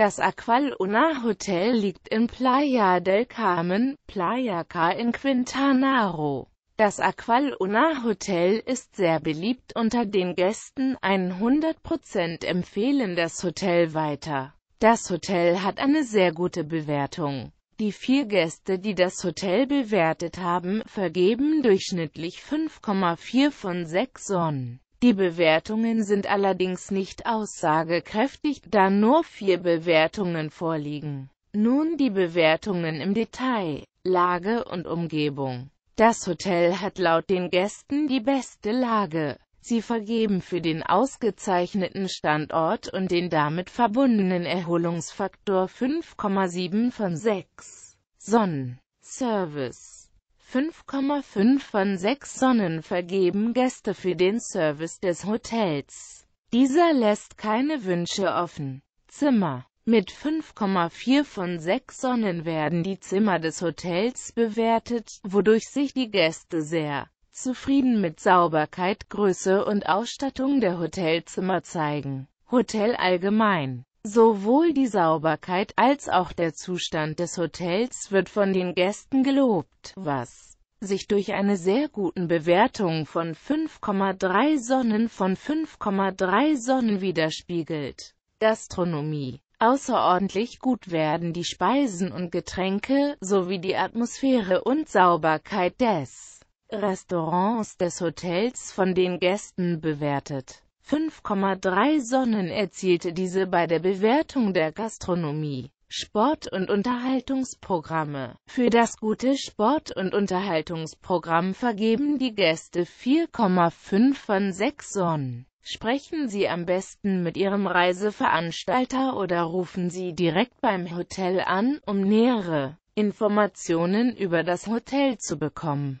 Das Aqualuna Hotel liegt in Playa del Carmen, Playa Car in Quintanaro. Das Aqualuna Hotel ist sehr beliebt unter den Gästen, 100% empfehlen das Hotel weiter. Das Hotel hat eine sehr gute Bewertung. Die vier Gäste, die das Hotel bewertet haben, vergeben durchschnittlich 5,4 von 6 Sonnen. Die Bewertungen sind allerdings nicht aussagekräftig, da nur vier Bewertungen vorliegen. Nun die Bewertungen im Detail, Lage und Umgebung. Das Hotel hat laut den Gästen die beste Lage. Sie vergeben für den ausgezeichneten Standort und den damit verbundenen Erholungsfaktor 5,7 von 6. Sonnen. Service 5,5 von 6 Sonnen vergeben Gäste für den Service des Hotels. Dieser lässt keine Wünsche offen. Zimmer mit 5,4 von 6 Sonnen werden die Zimmer des Hotels bewertet, wodurch sich die Gäste sehr zufrieden mit Sauberkeit, Größe und Ausstattung der Hotelzimmer zeigen. Hotel allgemein Sowohl die Sauberkeit als auch der Zustand des Hotels wird von den Gästen gelobt, was sich durch eine sehr guten Bewertung von 5,3 Sonnen von 5,3 Sonnen widerspiegelt. Gastronomie Außerordentlich gut werden die Speisen und Getränke, sowie die Atmosphäre und Sauberkeit des Restaurants des Hotels von den Gästen bewertet. 5,3 Sonnen erzielte diese bei der Bewertung der Gastronomie. Sport- und Unterhaltungsprogramme. Für das gute Sport- und Unterhaltungsprogramm vergeben die Gäste 4,5 von 6 Sonnen. Sprechen Sie am besten mit Ihrem Reiseveranstalter oder rufen Sie direkt beim Hotel an, um nähere Informationen über das Hotel zu bekommen.